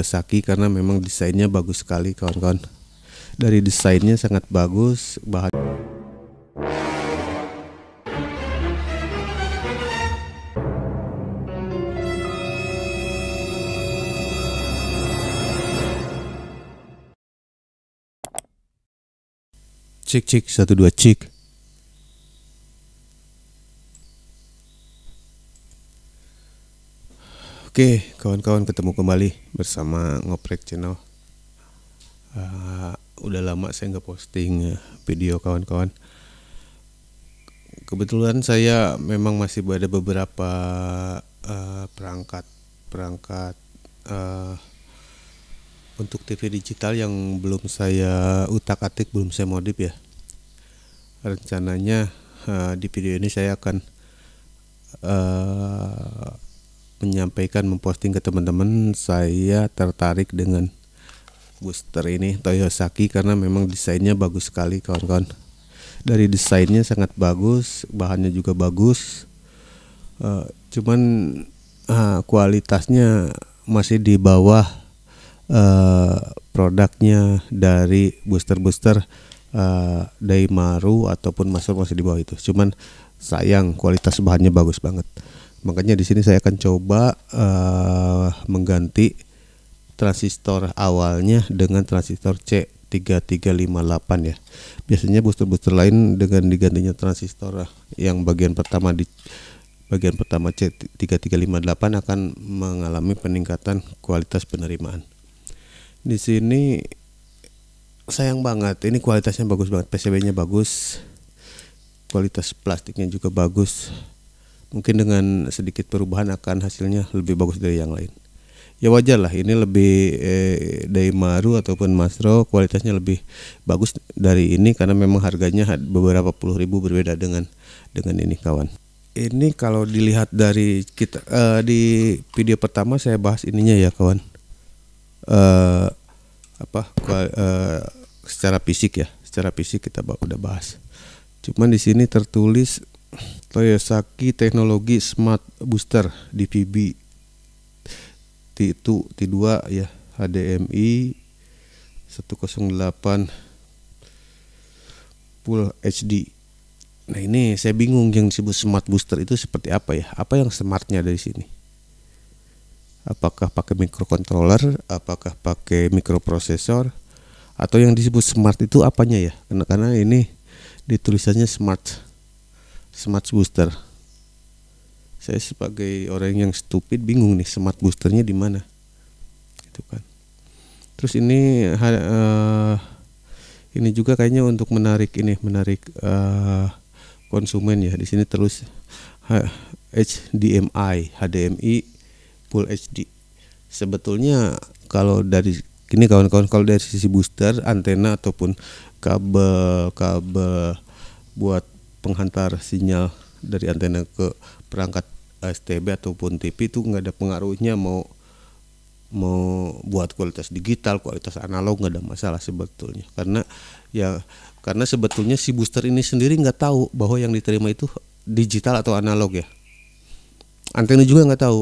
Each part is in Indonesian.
Kawasaki karena memang desainnya bagus sekali kawan-kawan. Dari desainnya sangat bagus, bahan Cik cik satu dua cik Oke, kawan-kawan ketemu kembali bersama Ngoprek Channel. Uh, udah lama saya nggak posting eh, video kawan-kawan. Kebetulan saya memang masih ada beberapa uh, perangkat perangkat uh, untuk TV digital yang belum saya utak-atik, belum saya modif ya. Rencananya uh, di video ini saya akan menyampaikan memposting ke teman-teman saya tertarik dengan booster ini Toyosaki karena memang desainnya bagus sekali kawan-kawan dari desainnya sangat bagus bahannya juga bagus uh, cuman uh, kualitasnya masih di bawah uh, produknya dari booster-booster uh, Daimaru ataupun Master masih di bawah itu cuman sayang kualitas bahannya bagus banget Makanya di sini saya akan coba uh, mengganti transistor awalnya dengan transistor C3358 ya. Biasanya booster-booster lain dengan digantinya transistor yang bagian pertama di bagian pertama C3358 akan mengalami peningkatan kualitas penerimaan. Di sini sayang banget, ini kualitasnya bagus banget, PCB-nya bagus. Kualitas plastiknya juga bagus mungkin dengan sedikit perubahan akan hasilnya lebih bagus dari yang lain ya wajar lah ini lebih eh, dari Maru ataupun Masro kualitasnya lebih bagus dari ini karena memang harganya beberapa puluh ribu berbeda dengan dengan ini kawan ini kalau dilihat dari kita eh, di video pertama saya bahas ininya ya kawan eh, apa kual, eh, secara fisik ya secara fisik kita udah bahas cuman di sini tertulis Toyosaki teknologi smart booster DPB t 2 T2 ya HDMI 108 full HD Nah ini saya bingung yang disebut smart booster itu seperti apa ya? Apa yang smartnya dari sini? Apakah pakai microcontroller? Apakah pakai microprocessor? Atau yang disebut smart itu apanya ya? Karena, karena ini ditulisannya smart smart booster saya sebagai orang yang stupid bingung nih smart boosternya di mana itu kan terus ini uh, ini juga kayaknya untuk menarik ini menarik uh, konsumen ya di sini terus HDMI HDMI full HD sebetulnya kalau dari ini kawan-kawan kalau dari sisi booster antena ataupun kabel kabel buat penghantar sinyal dari antena ke perangkat STB ataupun TV itu nggak ada pengaruhnya mau mau buat kualitas digital, kualitas analog nggak ada masalah sebetulnya karena ya karena sebetulnya si booster ini sendiri nggak tahu bahwa yang diterima itu digital atau analog ya antena juga nggak tahu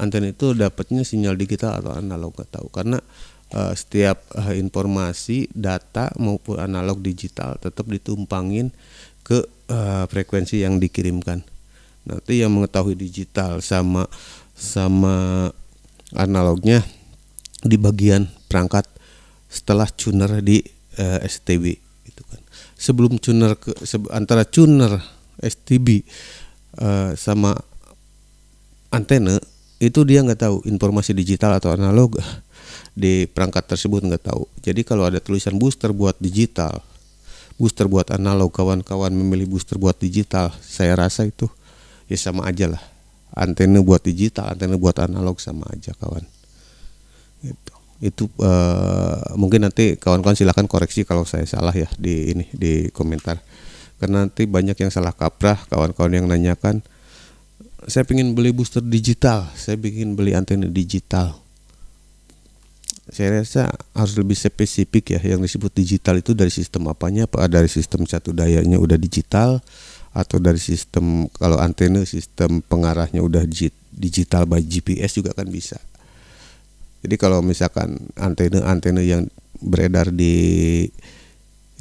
antena itu dapatnya sinyal digital atau analog nggak tahu karena uh, setiap uh, informasi data maupun analog digital tetap ditumpangin ke Eh, frekuensi yang dikirimkan. Nanti yang mengetahui digital sama sama analognya di bagian perangkat setelah tuner di uh, eh, STB gitu kan. Sebelum tuner ke se antara tuner STB uh, eh, sama antena itu dia nggak tahu informasi digital atau analog di perangkat tersebut nggak tahu. Jadi kalau ada tulisan booster buat digital booster buat analog kawan-kawan memilih booster buat digital saya rasa itu ya sama aja lah antena buat digital antena buat analog sama aja kawan gitu itu uh, mungkin nanti kawan-kawan silahkan koreksi kalau saya salah ya di ini di komentar karena nanti banyak yang salah kaprah kawan-kawan yang nanyakan saya ingin beli booster digital saya ingin beli antena digital saya rasa harus lebih spesifik ya yang disebut digital itu dari sistem apanya apa dari sistem satu dayanya udah digital atau dari sistem kalau antena sistem pengarahnya udah digital by GPS juga kan bisa. Jadi kalau misalkan antena-antena yang beredar di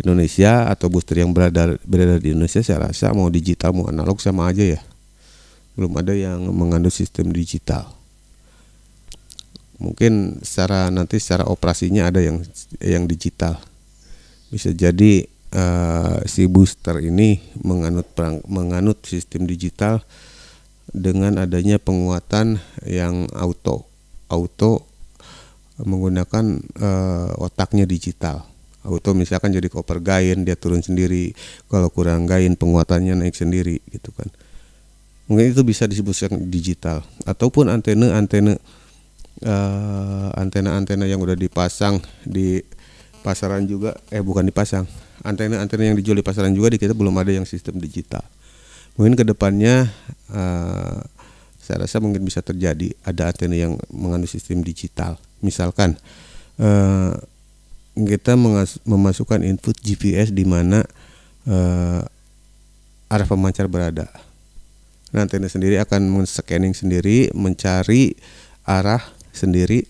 Indonesia atau booster yang beredar beredar di Indonesia saya rasa mau digital mau analog sama aja ya. Belum ada yang mengandung sistem digital mungkin secara nanti secara operasinya ada yang yang digital bisa jadi uh, si booster ini menganut perang, menganut sistem digital dengan adanya penguatan yang auto auto menggunakan uh, otaknya digital auto misalkan jadi koper gain dia turun sendiri kalau kurang gain penguatannya naik sendiri gitu kan mungkin itu bisa disebut disebutkan digital ataupun antena antena Eh, antena-antena uh, yang udah dipasang di pasaran juga eh bukan dipasang antena-antena yang dijual di pasaran juga di kita belum ada yang sistem digital mungkin kedepannya uh, eh, saya rasa mungkin bisa terjadi ada antena yang mengandung sistem digital misalkan uh, kita memasukkan input GPS di mana uh, arah pemancar berada nah, antena sendiri akan men-scanning sendiri mencari arah sendiri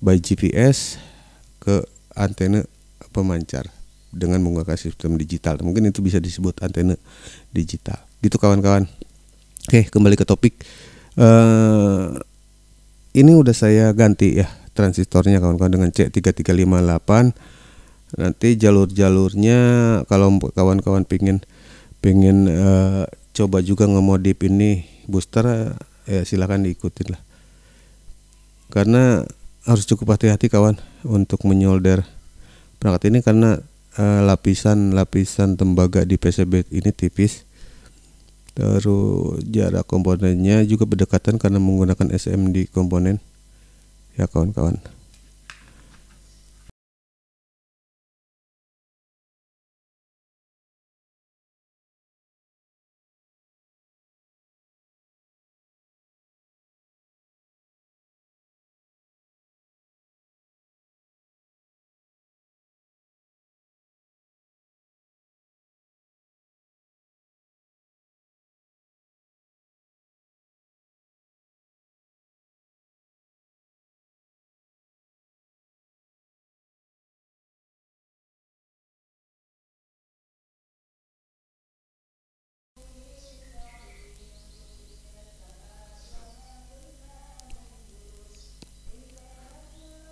by GPS ke antena pemancar dengan menggunakan sistem digital. Mungkin itu bisa disebut antena digital. Gitu kawan-kawan. Oke, kembali ke topik. Uh, ini udah saya ganti ya transistornya kawan-kawan dengan C3358. Nanti jalur-jalurnya kalau kawan-kawan pingin pingin uh, coba juga ngemodif ini booster eh, ya silakan diikutin lah karena harus cukup hati-hati kawan untuk menyolder perangkat ini karena lapisan-lapisan eh, uh, tembaga di PCB ini tipis terus jarak komponennya juga berdekatan karena menggunakan SMD komponen ya kawan-kawan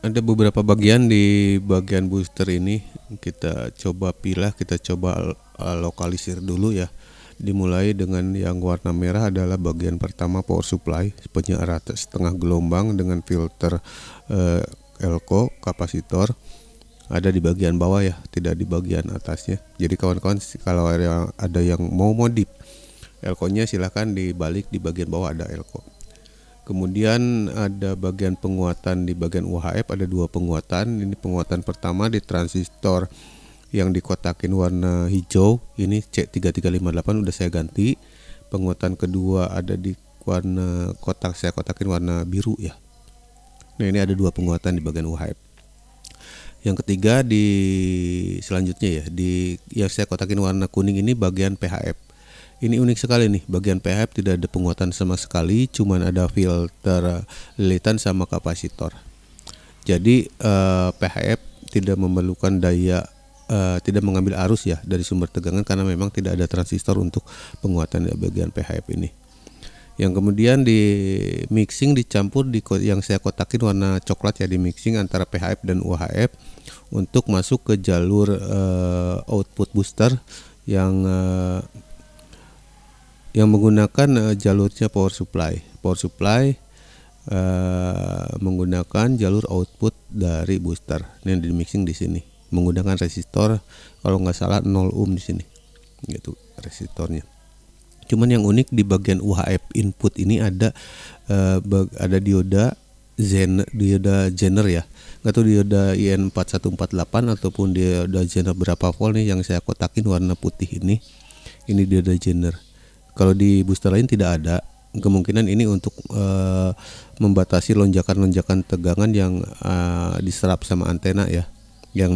ada beberapa bagian di bagian booster ini kita coba pilih, kita coba lokalisir dulu ya dimulai dengan yang warna merah adalah bagian pertama power supply sepenuhnya setengah gelombang dengan filter eh, elko kapasitor ada di bagian bawah ya tidak di bagian atasnya jadi kawan-kawan kalau ada yang mau modif elko nya silahkan dibalik di bagian bawah ada elko Kemudian ada bagian penguatan di bagian UHF ada dua penguatan. Ini penguatan pertama di transistor yang dikotakin warna hijau ini C3358 udah saya ganti. Penguatan kedua ada di warna kotak saya kotakin warna biru ya. Nah, ini ada dua penguatan di bagian UHF. Yang ketiga di selanjutnya ya di yang saya kotakin warna kuning ini bagian PHF ini unik sekali nih, bagian PHF tidak ada penguatan sama sekali, cuman ada filter lilitan sama kapasitor. Jadi eh, PHF tidak memerlukan daya eh, tidak mengambil arus ya dari sumber tegangan karena memang tidak ada transistor untuk penguatan di ya bagian PHF ini. Yang kemudian di mixing dicampur di yang saya kotakin warna coklat ya di mixing antara PHF dan UHF untuk masuk ke jalur eh, output booster yang eh, yang menggunakan uh, jalurnya power supply. Power supply uh, menggunakan jalur output dari booster. Ini yang di mixing di sini menggunakan resistor kalau nggak salah 0 ohm di sini. Gitu resistornya. Cuman yang unik di bagian UHF input ini ada uh, ada dioda Zen, dioda Zener ya nggak tahu dioda IN4148 ataupun dioda Zener berapa volt nih yang saya kotakin warna putih ini ini dioda Zener kalau di booster lain tidak ada, kemungkinan ini untuk uh, membatasi lonjakan-lonjakan tegangan yang uh, diserap sama antena ya, yang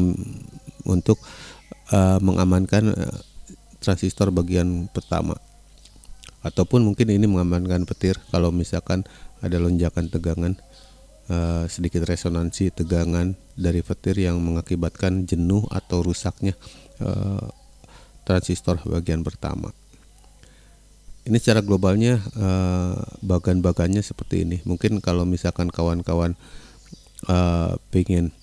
untuk uh, mengamankan transistor bagian pertama. Ataupun mungkin ini mengamankan petir kalau misalkan ada lonjakan tegangan uh, sedikit resonansi tegangan dari petir yang mengakibatkan jenuh atau rusaknya uh, transistor bagian pertama ini secara globalnya uh, bagan-bagannya seperti ini. Mungkin kalau misalkan kawan-kawan uh, eh, pengen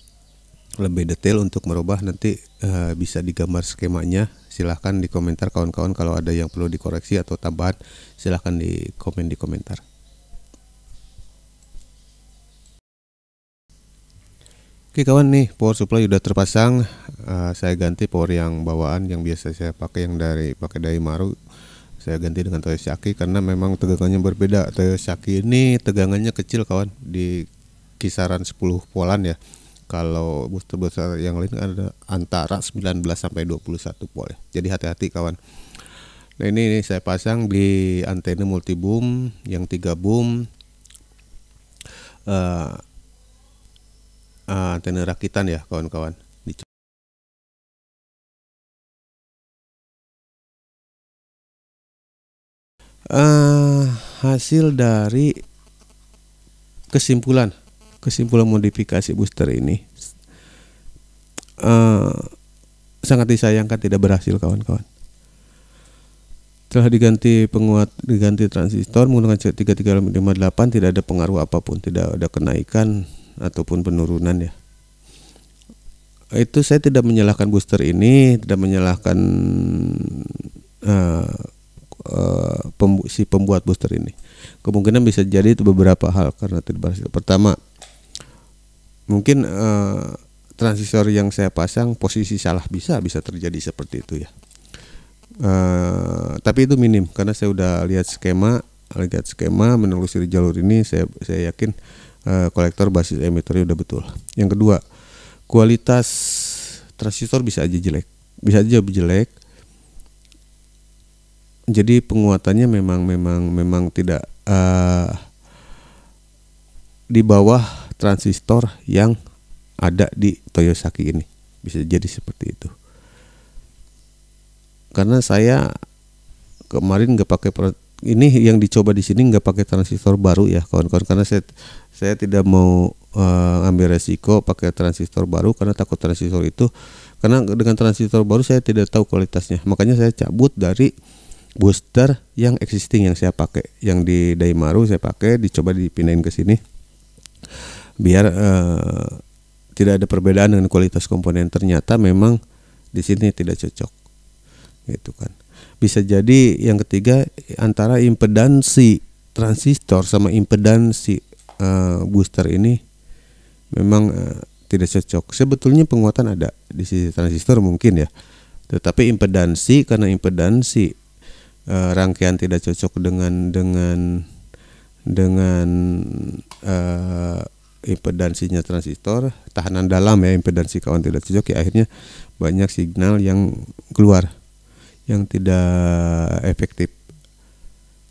lebih detail untuk merubah nanti uh, bisa digambar skemanya. Silahkan di komentar kawan-kawan kalau ada yang perlu dikoreksi atau tambahan silahkan di komen di komentar. Oke kawan nih power supply sudah terpasang. Uh, saya ganti power yang bawaan yang biasa saya pakai yang dari pakai dari Maru saya ganti dengan TOYOSAKI karena memang tegangannya berbeda. TOYOSAKI ini tegangannya kecil kawan di kisaran 10 polan ya. Kalau booster besar yang lain kan ada antara 19 sampai 21 pol ya. Jadi hati-hati kawan. Nah ini, ini saya pasang di antena multi boom yang 3 boom uh, eh, uh, eh, antena rakitan ya kawan-kawan. uh, hasil dari kesimpulan kesimpulan modifikasi booster ini uh, sangat disayangkan tidak berhasil kawan-kawan. Telah diganti penguat diganti transistor menggunakan c 3358 tidak ada pengaruh apapun, tidak ada kenaikan ataupun penurunan ya. Itu saya tidak menyalahkan booster ini, tidak menyalahkan eh, uh, pembu si pembuat booster ini kemungkinan bisa jadi itu beberapa hal karena tidak berhasil pertama mungkin uh, transistor yang saya pasang posisi salah bisa bisa terjadi seperti itu ya uh, tapi itu minim karena saya sudah lihat skema lihat skema menelusuri jalur ini saya saya yakin uh, kolektor basis emitternya udah betul yang kedua kualitas transistor bisa aja jelek bisa aja jelek jadi penguatannya memang memang memang tidak uh, di bawah transistor yang ada di Toyosaki ini bisa jadi seperti itu karena saya kemarin nggak pakai ini yang dicoba di sini nggak pakai transistor baru ya kawan-kawan karena saya saya tidak mau uh, ambil resiko pakai transistor baru karena takut transistor itu karena dengan transistor baru saya tidak tahu kualitasnya makanya saya cabut dari booster yang existing yang saya pakai yang di Daimaru saya pakai dicoba dipindahin ke sini biar uh, tidak ada perbedaan dengan kualitas komponen ternyata memang di sini tidak cocok gitu kan bisa jadi yang ketiga antara impedansi transistor sama impedansi uh, booster ini memang uh, tidak cocok sebetulnya penguatan ada di sisi transistor mungkin ya tetapi impedansi karena impedansi e, rangkaian tidak cocok dengan dengan dengan e, impedansinya transistor tahanan dalam ya impedansi kawan tidak cocok ya akhirnya banyak signal yang keluar yang tidak efektif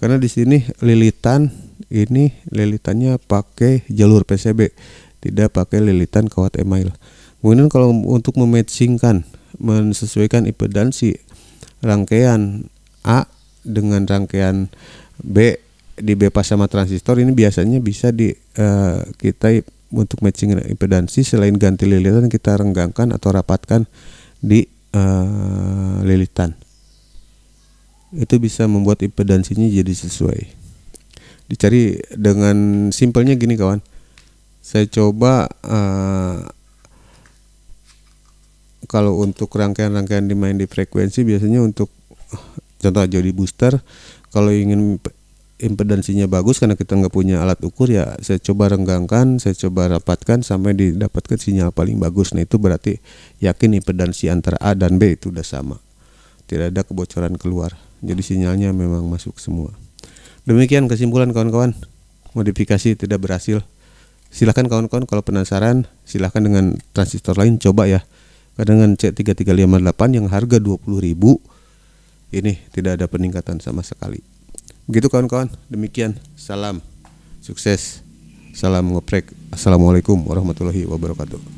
karena di sini lilitan ini lilitannya pakai jalur PCB tidak pakai lilitan kawat email kemudian kalau untuk mematchingkan mensesuaikan impedansi rangkaian A dengan rangkaian B di pas sama transistor ini biasanya bisa di uh, kita untuk matching impedansi selain ganti lilitan kita renggangkan atau rapatkan di uh, lilitan itu bisa membuat impedansinya jadi sesuai dicari dengan simpelnya gini kawan saya coba uh, kalau untuk rangkaian-rangkaian dimain di frekuensi biasanya untuk contoh jodi booster kalau ingin impedansinya bagus karena kita nggak punya alat ukur ya saya coba renggangkan saya coba rapatkan sampai didapatkan sinyal paling bagus nah itu berarti yakin impedansi antara A dan B itu udah sama tidak ada kebocoran keluar jadi sinyalnya memang masuk semua demikian kesimpulan kawan-kawan modifikasi tidak berhasil silahkan kawan-kawan kalau penasaran silahkan dengan transistor lain coba ya kadang dengan C3358 yang harga 20 ribu ini tidak ada peningkatan sama sekali. Begitu kawan-kawan, demikian salam sukses, salam ngoprek. Assalamualaikum warahmatullahi wabarakatuh.